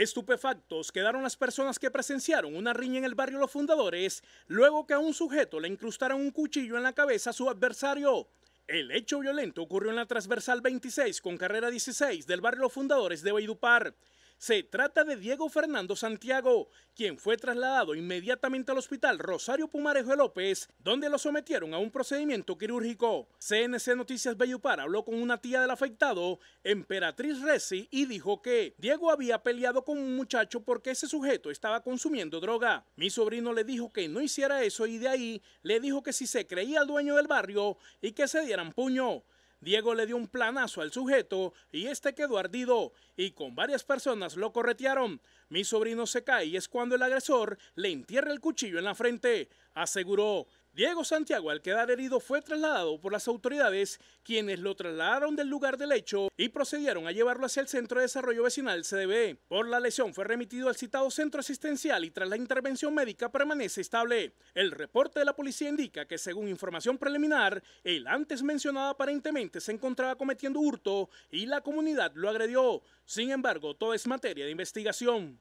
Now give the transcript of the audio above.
Estupefactos quedaron las personas que presenciaron una riña en el barrio Los Fundadores luego que a un sujeto le incrustaron un cuchillo en la cabeza a su adversario. El hecho violento ocurrió en la transversal 26 con carrera 16 del barrio Los Fundadores de Baidupar. Se trata de Diego Fernando Santiago, quien fue trasladado inmediatamente al hospital Rosario Pumarejo López, donde lo sometieron a un procedimiento quirúrgico. CNC Noticias Bellupar habló con una tía del afectado, Emperatriz Resi, y dijo que Diego había peleado con un muchacho porque ese sujeto estaba consumiendo droga. Mi sobrino le dijo que no hiciera eso y de ahí le dijo que si se creía el dueño del barrio y que se dieran puño. Diego le dio un planazo al sujeto y este quedó ardido y con varias personas lo corretearon. Mi sobrino se cae y es cuando el agresor le entierra el cuchillo en la frente, aseguró. Diego Santiago, al quedar herido, fue trasladado por las autoridades, quienes lo trasladaron del lugar del hecho y procedieron a llevarlo hacia el Centro de Desarrollo Vecinal CDB. Por la lesión fue remitido al citado centro asistencial y tras la intervención médica permanece estable. El reporte de la policía indica que, según información preliminar, el antes mencionado aparentemente se encontraba cometiendo hurto y la comunidad lo agredió. Sin embargo, todo es materia de investigación.